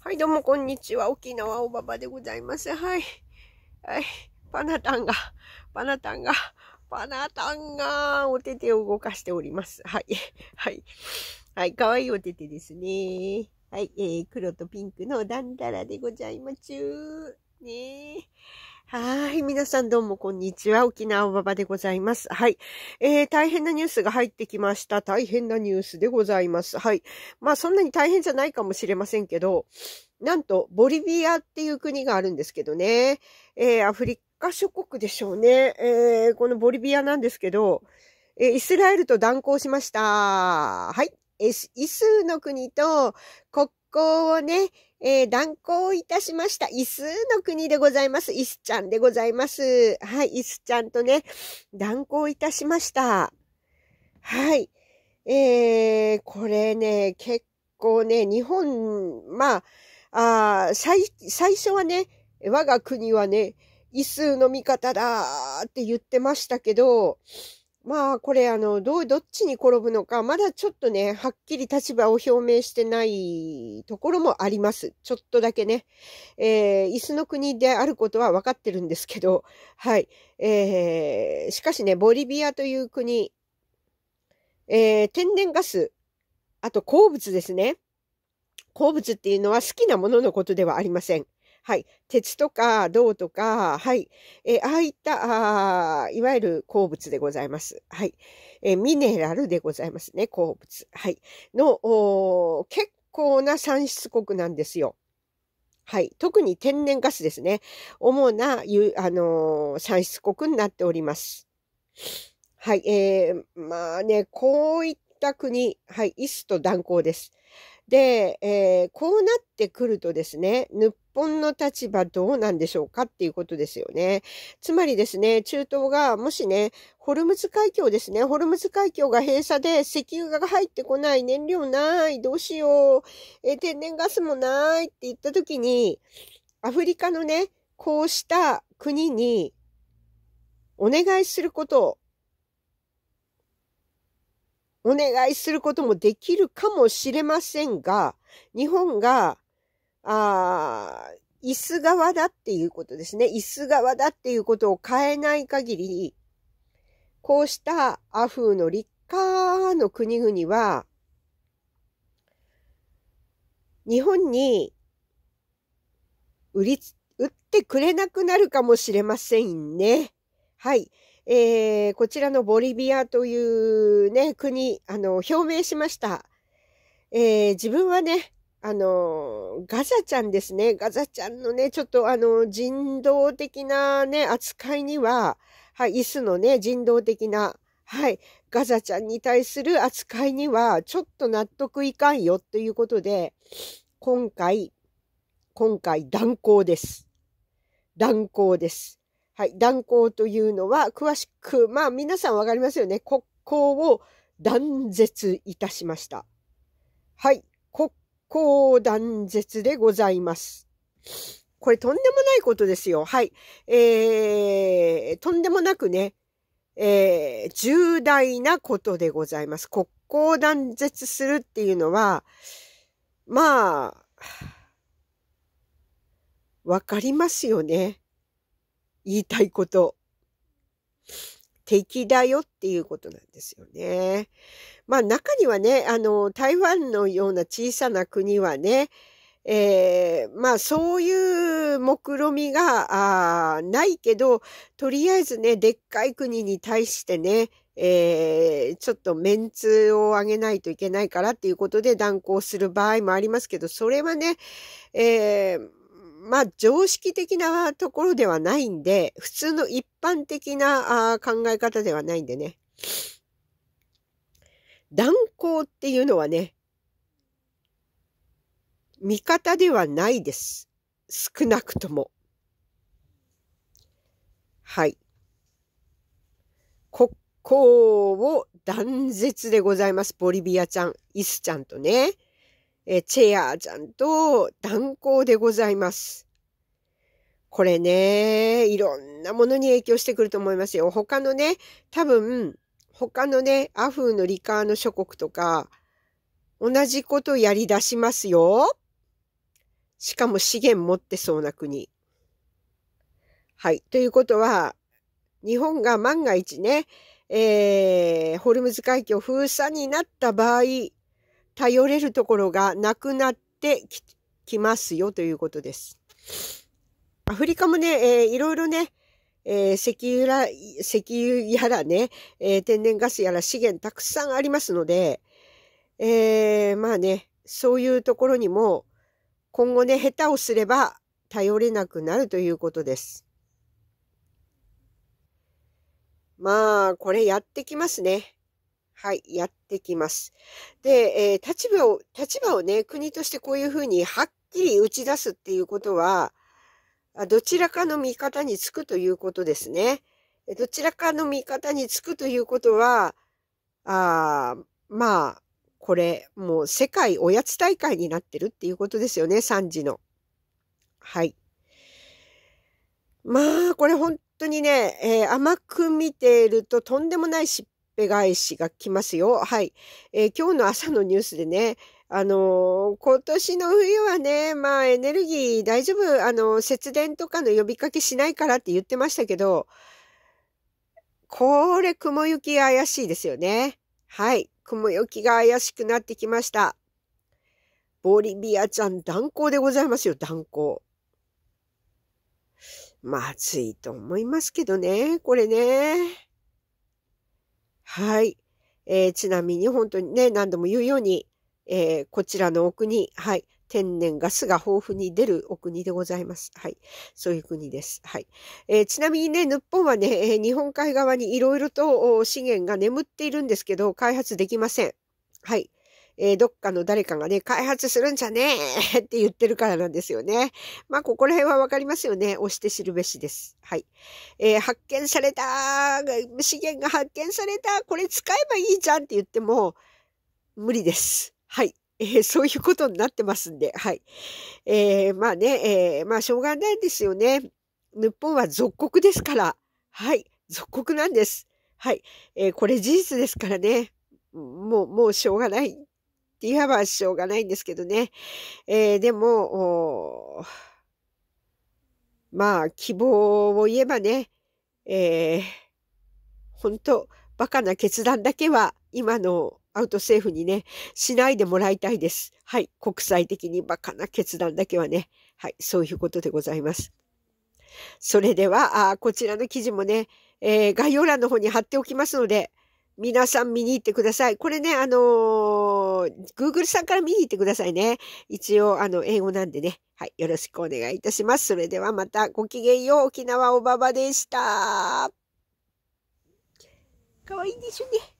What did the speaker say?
はい、どうもこんにちは。沖縄おばばでございます。はい。はい。パナタンが、パナタンが、パナタンが、お手手を動かしております。はい。はい。はい、かわいいお手手ですね。はい、えー、黒とピンクのダンダラでございまちゅー。ねー。はい。皆さんどうもこんにちは。沖縄ばばでございます。はい。えー、大変なニュースが入ってきました。大変なニュースでございます。はい。まあ、そんなに大変じゃないかもしれませんけど、なんと、ボリビアっていう国があるんですけどね。えー、アフリカ諸国でしょうね。えー、このボリビアなんですけど、えー、イスラエルと断交しました。はい。イスの国と国行をね、えー、断行いたしました。イスの国でございます。イスちゃんでございます。はい、イスちゃんとね、断行いたしました。はい。えー、これね、結構ね、日本、まあ、あ最、最初はね、我が国はね、イスの味方だーって言ってましたけど、まあ、これ、あの、どう、どっちに転ぶのか、まだちょっとね、はっきり立場を表明してないところもあります。ちょっとだけね。えー、椅子の国であることは分かってるんですけど、はい。えー、しかしね、ボリビアという国、えー、天然ガス、あと鉱物ですね。鉱物っていうのは好きなもののことではありません。はい、鉄とか銅とか、はい、えー、ああいったあ、いわゆる鉱物でございます。はい、えー、ミネラルでございますね、鉱物。はい、の、結構な産出国なんですよ。はい。特に天然ガスですね。主な、あのー、産出国になっております。はい。えー、まあね、こういった国、はい、イスと断交です。で、えー、こうなってくるとですね、ヌッ本の立場どうなんでしょうかっていうことですよね。つまりですね、中東がもしね、ホルムズ海峡ですね、ホルムズ海峡が閉鎖で石油が入ってこない、燃料ない、どうしよう、え天然ガスもないって言った時に、アフリカのね、こうした国にお願いすることをお願いすることもできるかもしれませんが、日本がああ、椅子側だっていうことですね。椅子側だっていうことを変えない限り、こうしたアフーの立夏の国々は、日本に売り、売ってくれなくなるかもしれませんね。はい。えー、こちらのボリビアというね、国、あの、表明しました。えー、自分はね、あの、ガザちゃんですね。ガザちゃんのね、ちょっとあの、人道的なね、扱いには、はい、椅子のね、人道的な、はい、ガザちゃんに対する扱いには、ちょっと納得いかんよということで、今回、今回、断行です。断行です。はい、断行というのは、詳しく、まあ皆さんわかりますよね。国交を断絶いたしました。はい、国こう断絶でございます。これとんでもないことですよ。はい。えー、とんでもなくね、えー、重大なことでございます。国交断絶するっていうのは、まあ、わかりますよね。言いたいこと。敵だよっていうことなんですよね。まあ中にはね、あの、台湾のような小さな国はね、えー、まあそういう目論みがないけど、とりあえずね、でっかい国に対してね、えー、ちょっとメンツを上げないといけないからっていうことで断行する場合もありますけど、それはね、えー、まあ、常識的なところではないんで、普通の一般的な考え方ではないんでね。断交っていうのはね、味方ではないです。少なくとも。はい。国交を断絶でございます。ボリビアちゃん、イスちゃんとね。えチェアーちゃんと断交でございます。これね、いろんなものに影響してくると思いますよ。他のね、多分、他のね、アフーのリカーの諸国とか、同じことやり出しますよ。しかも資源持ってそうな国。はい。ということは、日本が万が一ね、えー、ホルムズ海峡封鎖になった場合、頼れるところがなくなってきますよということです。アフリカもね、えー、いろいろね、えー、石油ら、石油やらね、えー、天然ガスやら資源たくさんありますので、えー、まあね、そういうところにも、今後ね、下手をすれば頼れなくなるということです。まあ、これやってきますね。はい、やってきます。で、えー、立場を、立場をね、国としてこういうふうにはっきり打ち出すっていうことは、どちらかの味方につくということですね。どちらかの味方につくということは、あまあ、これ、もう世界おやつ大会になってるっていうことですよね、3時の。はい。まあ、これ本当にね、えー、甘く見ているととんでもない失ぺ返しが来ますよ。はい。えー、今日の朝のニュースでね、あのー、今年の冬はね、まあエネルギー大丈夫、あのー、節電とかの呼びかけしないからって言ってましたけど、これ雲行き怪しいですよね。はい。雲行きが怪しくなってきました。ボリビアちゃん断行でございますよ、断行。まずいと思いますけどね、これね。はい。えー、ちなみに本当にね、何度も言うように、えー、こちらのお国、はい。天然ガスが豊富に出るお国でございます。はい。そういう国です。はい。えー、ちなみにね、日本はね、え日本海側にいろいろと資源が眠っているんですけど、開発できません。はい。えー、どっかの誰かがね、開発するんじゃねえ って言ってるからなんですよね。まあ、ここら辺はわかりますよね。押して知るべしです。はい。えー、発見された、資源が発見された、これ使えばいいじゃんって言っても、無理です。はい。えー、そういうことになってますんで、はい。えー、まあね、えー、まあ、しょうがないですよね。日本は属国ですから、はい。属国なんです。はい。えー、これ事実ですからね。もう、もうしょうがないって言えばしょうがないんですけどね。えー、でも、まあ、希望を言えばね、えー、本当バカな決断だけは今のアウト政府にね、しないでもらいたいです。はい。国際的にバカな決断だけはね。はい。そういうことでございます。それでは、あこちらの記事もね、えー、概要欄の方に貼っておきますので、皆さん見に行ってください。これね、あのー、Google さんから見に行ってくださいね。一応、あの、英語なんでね。はい、よろしくお願いいたします。それではまたごきげんよう。沖縄おばばでした。かわいいでしょね。